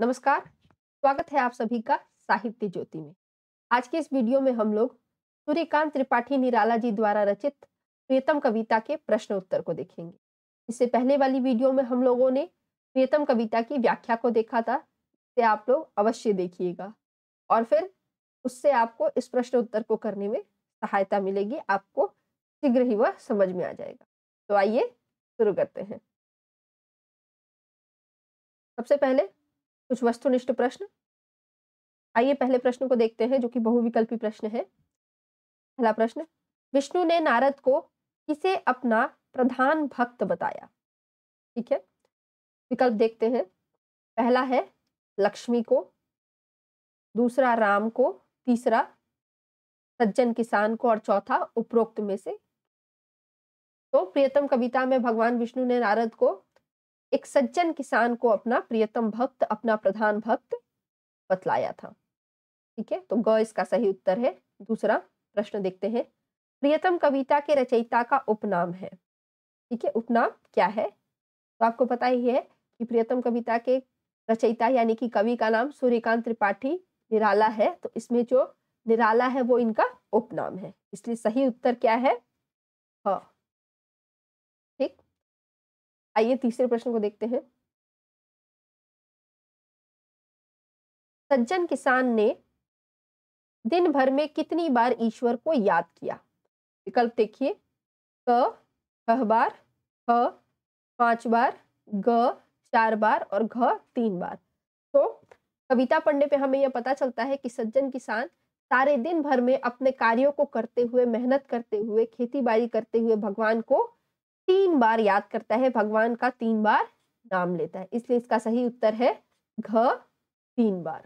नमस्कार स्वागत है आप सभी का साहित्य ज्योति में आज के इस वीडियो में हम लोग सूर्यकांत त्रिपाठी निराला जी द्वारा रचित प्रियतम कविता के प्रश्न उत्तर को देखेंगे इससे पहले वाली वीडियो में हम लोगों ने प्रियतम कविता की व्याख्या को देखा था इसे आप लोग अवश्य देखिएगा और फिर उससे आपको इस प्रश्न उत्तर को करने में सहायता मिलेगी आपको शीघ्र ही वह समझ में आ जाएगा तो आइए शुरू करते हैं सबसे पहले कुछ वस्तुनिष्ठ प्रश्न आइए पहले प्रश्न को देखते हैं जो कि बहुविकल्पी प्रश्न है पहला प्रश्न विष्णु ने नारद को किसे अपना प्रधान भक्त बताया ठीक है विकल्प देखते हैं पहला है लक्ष्मी को दूसरा राम को तीसरा सज्जन किसान को और चौथा उपरोक्त में से तो प्रियतम कविता में भगवान विष्णु ने नारद को एक सज्जन किसान को अपना प्रियतम भक्त अपना प्रधान भक्त बतलाया था ठीक है तो ग इसका सही उत्तर है दूसरा प्रश्न देखते हैं प्रियतम कविता के रचयिता का उपनाम है ठीक है उपनाम क्या है तो आपको पता ही है कि प्रियतम कविता के रचयिता यानी कि कवि का नाम सूर्यकांत त्रिपाठी निराला है तो इसमें जो निराला है वो इनका उपनाम है इसलिए सही उत्तर क्या है हाँ आइए तीसरे प्रश्न को देखते हैं सज्जन किसान ने दिन भर में कितनी बार ईश्वर को याद किया विकल्प देखिए क छह बार ख पांच बार ग चार बार और घ तीन बार तो कविता पढ़ने पे हमें यह पता चलता है कि सज्जन किसान सारे दिन भर में अपने कार्यों को करते हुए मेहनत करते हुए खेती बाड़ी करते हुए भगवान को तीन बार याद करता है भगवान का तीन बार नाम लेता है इसलिए इसका सही उत्तर है घ तीन बार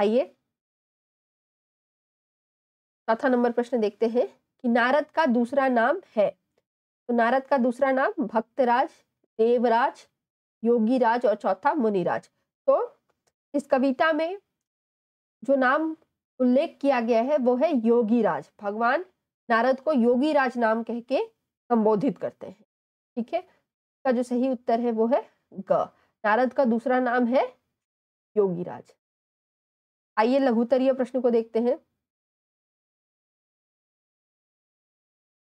आइए चौथा नंबर प्रश्न देखते हैं कि नारद का दूसरा नाम है तो नारद का दूसरा नाम भक्तराज देवराज योगीराज और चौथा मुनिराज तो इस कविता में जो नाम उल्लेख किया गया है वो है योगीराज भगवान नारद को योगीराज नाम कह के संबोधित करते हैं ठीक है इसका जो सही उत्तर है वो है ग नारद का दूसरा नाम है योगीराज आइए लघुतरीय प्रश्न को देखते हैं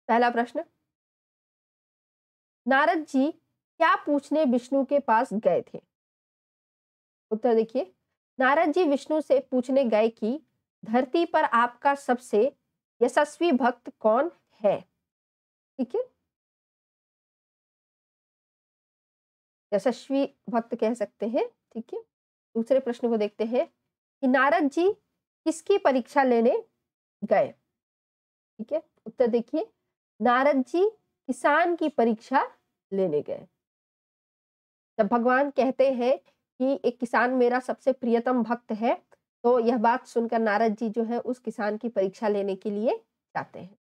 पहला प्रश्न नारद जी क्या पूछने विष्णु के पास गए थे उत्तर देखिए नारद जी विष्णु से पूछने गए कि धरती पर आपका सबसे यशस्वी भक्त कौन है ठीक है यशस्वी भक्त कह सकते हैं ठीक है दूसरे प्रश्न को देखते हैं कि नारद जी किसकी परीक्षा लेने गए ठीक है उत्तर देखिए नारद जी किसान की परीक्षा लेने गए जब भगवान कहते हैं कि एक किसान मेरा सबसे प्रियतम भक्त है तो यह बात सुनकर नारद जी जो है उस किसान की परीक्षा लेने के लिए जाते हैं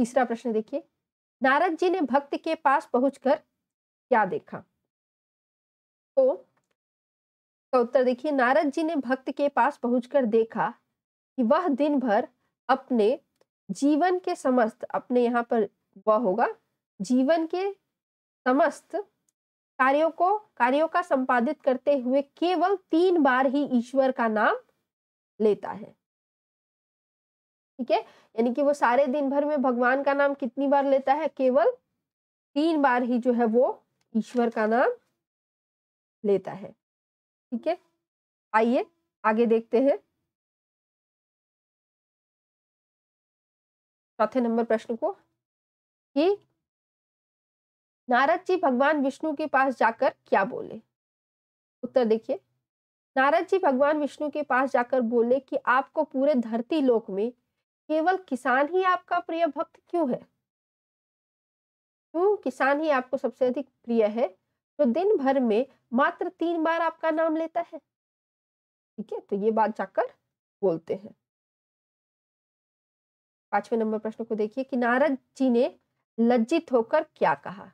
तीसरा प्रश्न देखिए नारद जी ने भक्त के पास पहुंचकर क्या देखा तो का उत्तर देखिए नारद जी ने भक्त के पास पहुंचकर देखा कि वह दिन भर अपने जीवन के समस्त अपने यहाँ पर वह होगा जीवन के समस्त कार्यों को कार्यों का संपादित करते हुए केवल तीन बार ही ईश्वर का नाम लेता है ठीक है यानी कि वो सारे दिन भर में भगवान का नाम कितनी बार लेता है केवल तीन बार ही जो है वो ईश्वर का नाम लेता है ठीक है आइए आगे देखते हैं चौथे नंबर प्रश्न को कि नारद जी भगवान विष्णु के पास जाकर क्या बोले उत्तर देखिए नारद जी भगवान विष्णु के पास जाकर बोले कि आपको पूरे धरती लोक में केवल किसान ही आपका प्रिय भक्त क्यों है क्यों किसान ही आपको सबसे अधिक प्रिय है जो दिन भर में मात्र तीन बार आपका नाम लेता है ठीक है तो ये बात जाकर बोलते हैं पांचवें नंबर प्रश्न को देखिए कि नारद जी ने लज्जित होकर क्या कहा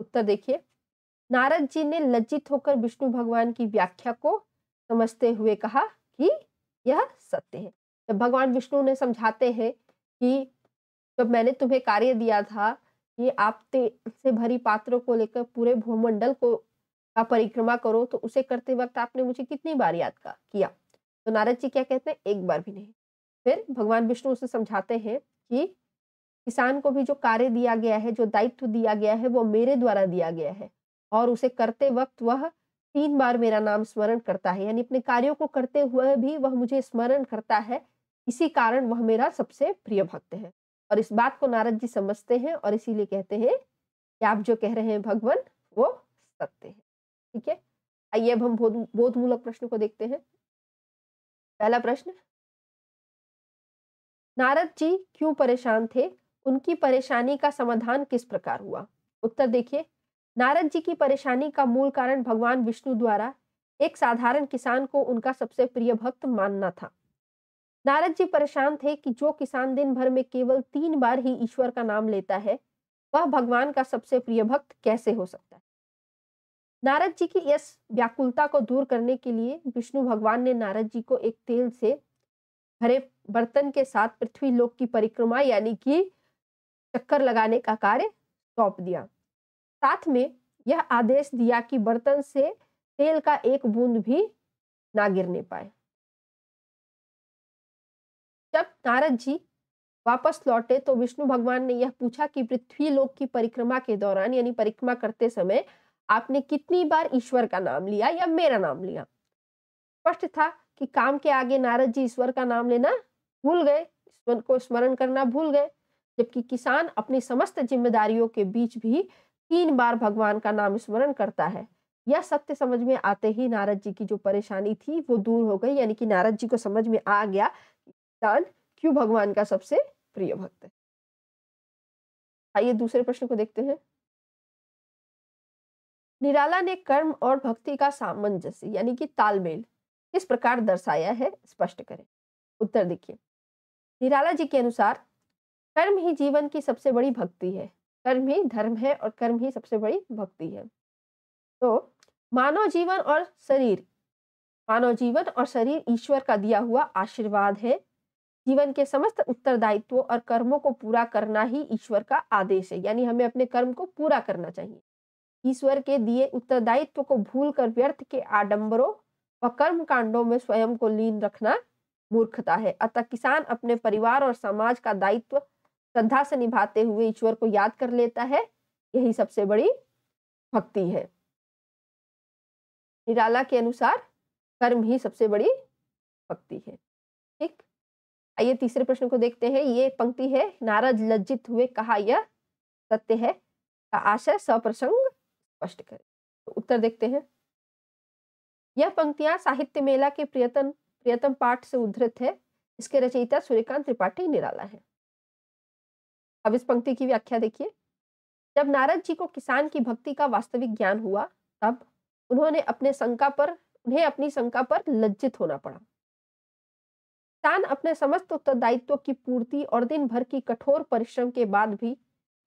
उत्तर देखिए नारद जी ने लज्जित होकर विष्णु भगवान की व्याख्या को समझते हुए कहा कि यह सत्य है जब तो भगवान विष्णु ने समझाते हैं कि जब मैंने तुम्हें कार्य दिया था कि आप से भरी पात्रों को लेकर पूरे भूमंडल को का परिक्रमा करो तो उसे करते वक्त आपने मुझे कितनी बार याद का किया तो नारद जी क्या कहते हैं एक बार भी नहीं फिर भगवान विष्णु उसे समझाते हैं कि किसान को भी जो कार्य दिया गया है जो दायित्व दिया गया है वो मेरे द्वारा दिया गया है और उसे करते वक्त वह तीन बार मेरा नाम स्मरण करता है यानी अपने कार्यों को करते हुए भी वह मुझे स्मरण करता है इसी कारण वह मेरा सबसे प्रिय भक्त है और इस बात को नारद जी समझते हैं और इसीलिए कहते हैं कि आप जो कह रहे हैं भगवान वो सत्य है ठीक है आइए अब हम बोध बोधमूलक प्रश्न को देखते हैं पहला प्रश्न नारद जी क्यों परेशान थे उनकी परेशानी का समाधान किस प्रकार हुआ उत्तर देखिए नारद जी की परेशानी का मूल कारण भगवान विष्णु द्वारा एक साधारण किसान को उनका सबसे प्रिय भक्त मानना था नारद जी परेशान थे कि जो किसान दिन भर में केवल तीन बार ही ईश्वर का नाम लेता है वह भगवान का सबसे प्रिय भक्त कैसे हो सकता है नारद जी की इस व्याकुलता को दूर करने के लिए विष्णु भगवान ने नारद जी को एक तेल से भरे बर्तन के साथ पृथ्वी लोक की परिक्रमा यानी कि चक्कर लगाने का कार्य सौंप दिया साथ में यह आदेश दिया कि बर्तन से तेल का एक बूंद भी ना गिरने पाए जब नारद जी वापस लौटे तो विष्णु भगवान ने यह पूछा कि पृथ्वी लोक की परिक्रमा के दौरान यानी परिक्रमा करते समय आपने कितनी बार ईश्वर का नाम लिया या मेरा नाम लिया स्पष्ट था कि काम के आगे नारद जी ईश्वर का नाम लेना भूल गए ईश्वर को स्मरण करना भूल गए जबकि किसान अपनी समस्त जिम्मेदारियों के बीच भी तीन बार भगवान का नाम स्मरण करता है यह सत्य समझ में आते ही नारद जी की जो परेशानी थी वो दूर हो गई यानी कि नारद जी को समझ में आ गया दान क्यों भगवान का सबसे प्रिय भक्त है आइए दूसरे प्रश्न को देखते हैं निराला ने कर्म और भक्ति का सामंजस्य यानी कि तालमेल किस प्रकार दर्शाया है स्पष्ट करें उत्तर देखिए निराला जी के अनुसार कर्म ही जीवन की सबसे बड़ी भक्ति है कर्म ही धर्म है और कर्म ही सबसे बड़ी भक्ति है तो मानव जीवन और शरीर मानव जीवन और शरीर ईश्वर का दिया हुआ आशीर्वाद है जीवन के समस्त उत्तरदायित्व और कर्मों को पूरा करना ही ईश्वर का आदेश है यानी हमें अपने कर्म को पूरा करना चाहिए ईश्वर के दिए उत्तरदायित्व को भूल कर व्यर्थ के आडंबरों व कर्म कांडों में स्वयं को लीन रखना मूर्खता है अतः किसान अपने परिवार और समाज का दायित्व श्रद्धा से निभाते हुए ईश्वर को याद कर लेता है यही सबसे बड़ी भक्ति है निराला के अनुसार कर्म ही सबसे बड़ी भक्ति है आइए तीसरे प्रश्न को देखते हैं ये पंक्ति है नारद लज्जित हुए कहा यह सत्य है आशय सप्रसंग स्पष्ट करें तो उत्तर देखते हैं यह पंक्तियां साहित्य मेला के प्रियतन प्रियतम पाठ से उद्धृत है इसके रचयिता सूर्यकांत त्रिपाठी निराला है अब इस पंक्ति की व्याख्या देखिए जब नारद जी को किसान की भक्ति का वास्तविक ज्ञान हुआ तब उन्होंने अपने शंका पर उन्हें अपनी शंका पर लज्जित होना पड़ा इंसान अपने समस्त उत्तरदायित्व की पूर्ति और दिन भर की कठोर परिश्रम के बाद भी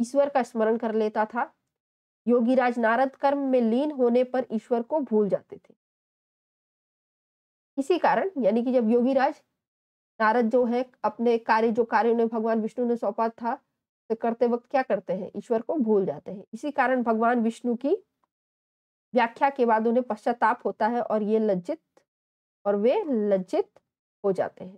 ईश्वर का स्मरण कर लेता था योगीराज नारद कर्म में लीन होने पर ईश्वर को भूल जाते थे इसी कारण यानी कि जब योगीराज नारद जो है अपने कार्य जो कार्य उन्हें भगवान विष्णु ने सौंपा था तो करते वक्त क्या करते हैं ईश्वर को भूल जाते हैं इसी कारण भगवान विष्णु की व्याख्या के बाद उन्हें पश्चाताप होता है और ये लज्जित और वे लज्जित हो जाते हैं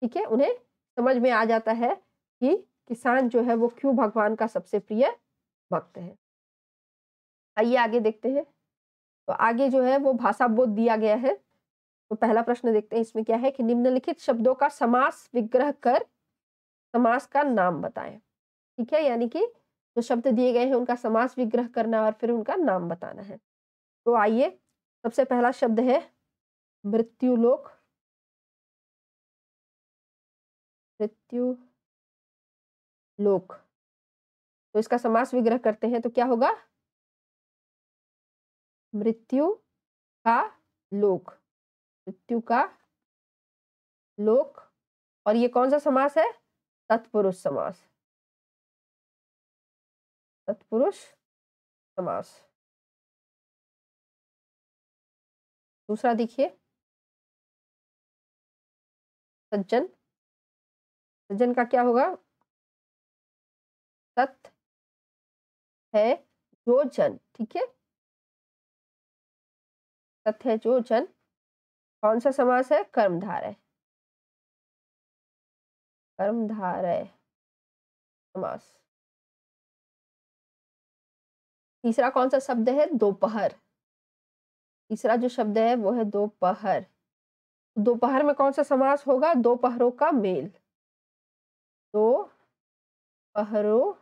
ठीक है उन्हें समझ में आ जाता है कि किसान जो है वो क्यों भगवान का सबसे प्रिय भक्त है आइए आगे देखते हैं तो आगे जो है वो भाषा बोध दिया गया है तो पहला प्रश्न देखते हैं इसमें क्या है कि निम्नलिखित शब्दों का समास विग्रह कर समास का नाम बताएं ठीक है यानी कि जो शब्द दिए गए हैं उनका समास विग्रह करना और फिर उनका नाम बताना है तो आइए सबसे पहला शब्द है मृत्युलोक मृत्यु लोक तो इसका समास विग्रह करते हैं तो क्या होगा मृत्यु का लोक मृत्यु का लोक और ये कौन सा समास है तत्पुरुष समास तत्पुरुष समास दूसरा देखिए सज्जन सज्जन का क्या होगा तत् है जो जन ठीक है तत् है जो जन कौन सा समास है कर्मधार है कर्मधार है समास तीसरा कौन सा शब्द है दोपहर तीसरा जो शब्द है वो है दोपहर दोपहर में कौन सा समास होगा दोपहरों का मेल दो पहरों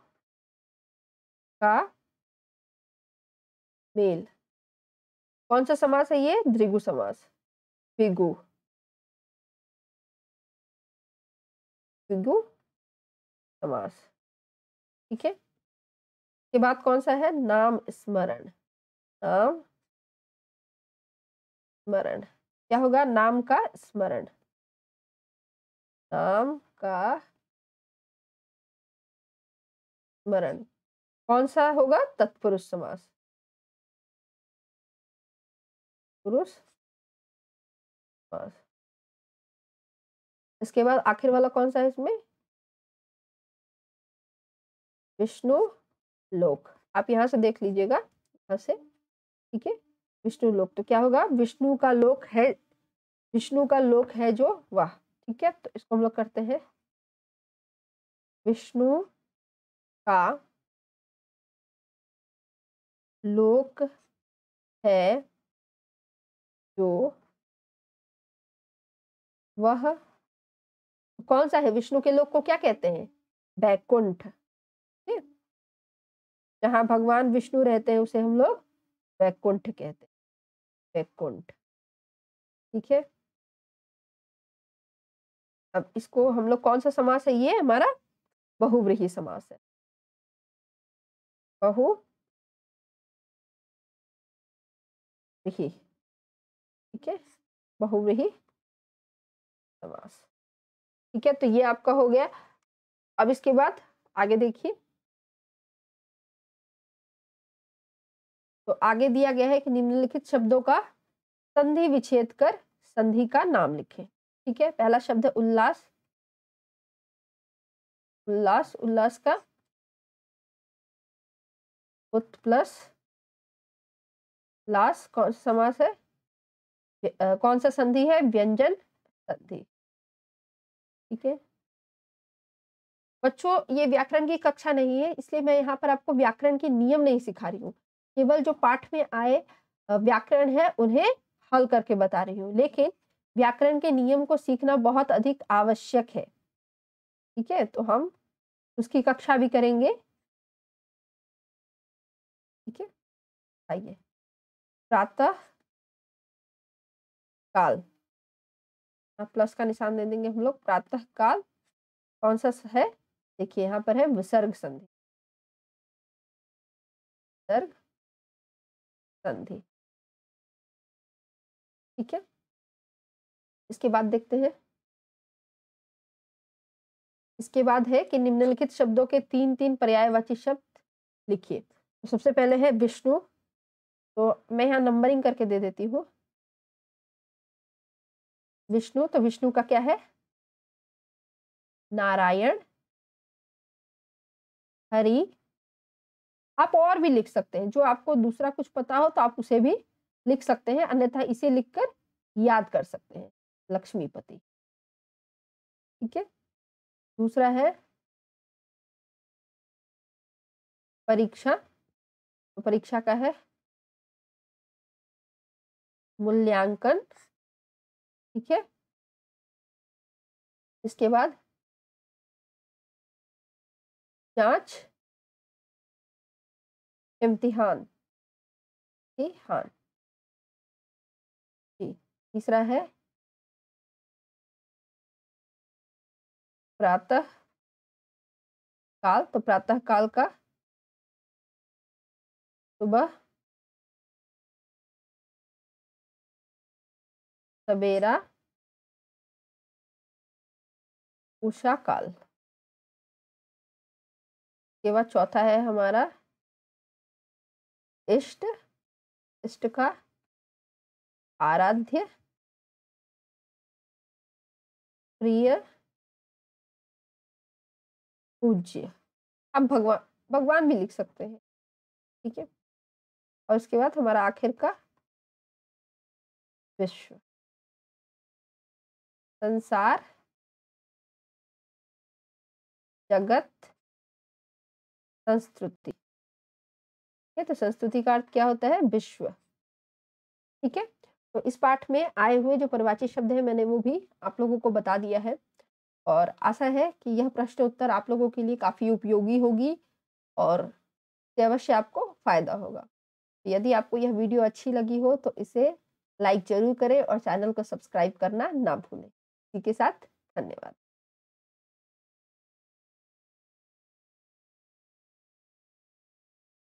का मेल कौन सा समास है ये द्रिगु समास द्विगु द्विगु समास ठीक है के बाद कौन सा है नाम स्मरण नाम स्मरण क्या होगा नाम का स्मरण नाम का स्मरण कौन सा होगा तत्पुरुष समास पुरुष इसके बाद आखिर वाला कौन सा है इसमें विष्णु लोक आप यहां से देख लीजिएगा यहां से ठीक है विष्णु लोक तो क्या होगा विष्णु का लोक है विष्णु का लोक है जो वाह ठीक है तो इसको हम लोग करते हैं विष्णु का लोक है जो वह कौन सा है विष्णु के लोक को क्या कहते हैं वैकुंठ ठीक जहाँ भगवान विष्णु रहते हैं उसे हम लोग वैकुंठ कहते हैं वैकुंठ ठीक है अब इसको हम लोग कौन सा समास है ये हमारा बहुव्रीही समास है बहू ठीक है बहुव्रीही समास ठीक है तो ये आपका हो गया अब इसके बाद आगे देखिए तो आगे दिया गया है कि निम्नलिखित शब्दों का संधि विच्छेद कर संधि का नाम लिखें ठीक है पहला शब्द है उल्लास उल्लास उल्लास का बुत प्लस लास्ट कौन सा समास है कौन सा संधि है व्यंजन संधि ठीक है बच्चों ये व्याकरण की कक्षा नहीं है इसलिए मैं यहाँ पर आपको व्याकरण के नियम नहीं सिखा रही हूँ केवल जो पाठ में आए व्याकरण है उन्हें हल करके बता रही हूँ लेकिन व्याकरण के नियम को सीखना बहुत अधिक आवश्यक है ठीक है तो हम उसकी कक्षा भी करेंगे आइए प्रातः काल प्लस का निशान दे देंगे हम लोग प्रातः काल कौन सा है देखिए यहाँ पर है विसर्ग संधि विसर्ग संधि ठीक है इसके बाद देखते हैं इसके बाद है कि निम्नलिखित शब्दों के तीन तीन पर्यायवाची शब्द लिखिए तो सबसे पहले है विष्णु तो मैं यहाँ नंबरिंग करके दे देती हूँ विष्णु तो विष्णु का क्या है नारायण हरि आप और भी लिख सकते हैं जो आपको दूसरा कुछ पता हो तो आप उसे भी लिख सकते हैं अन्यथा इसे लिखकर याद कर सकते हैं लक्ष्मीपति ठीक है दूसरा है परीक्षा तो परीक्षा का है मूल्यांकन ठीक है इसके बाद जांच इम्तिहान इम्तिहान जी तीसरा है प्रातः काल तो प्रातः काल का सुबह सवेरा उषा काल के बाद चौथा है हमारा इष्ट इष्ट का आराध्य प्रिय पूज्य अब भगवान भगवान भी लिख सकते हैं ठीक है और उसके बाद हमारा आखिर का विश्व संसार जगत संस्कृति ठीक है तो संस्कृति का अर्थ क्या होता है विश्व ठीक है तो इस पाठ में आए हुए जो परिवाची शब्द है मैंने वो भी आप लोगों को बता दिया है और आशा है कि यह प्रश्न उत्तर आप लोगों के लिए काफ़ी उपयोगी होगी और अवश्य आपको फायदा होगा तो यदि आपको यह वीडियो अच्छी लगी हो तो इसे लाइक जरूर करें और चैनल को सब्सक्राइब करना ना भूलें के साथ धन्यवाद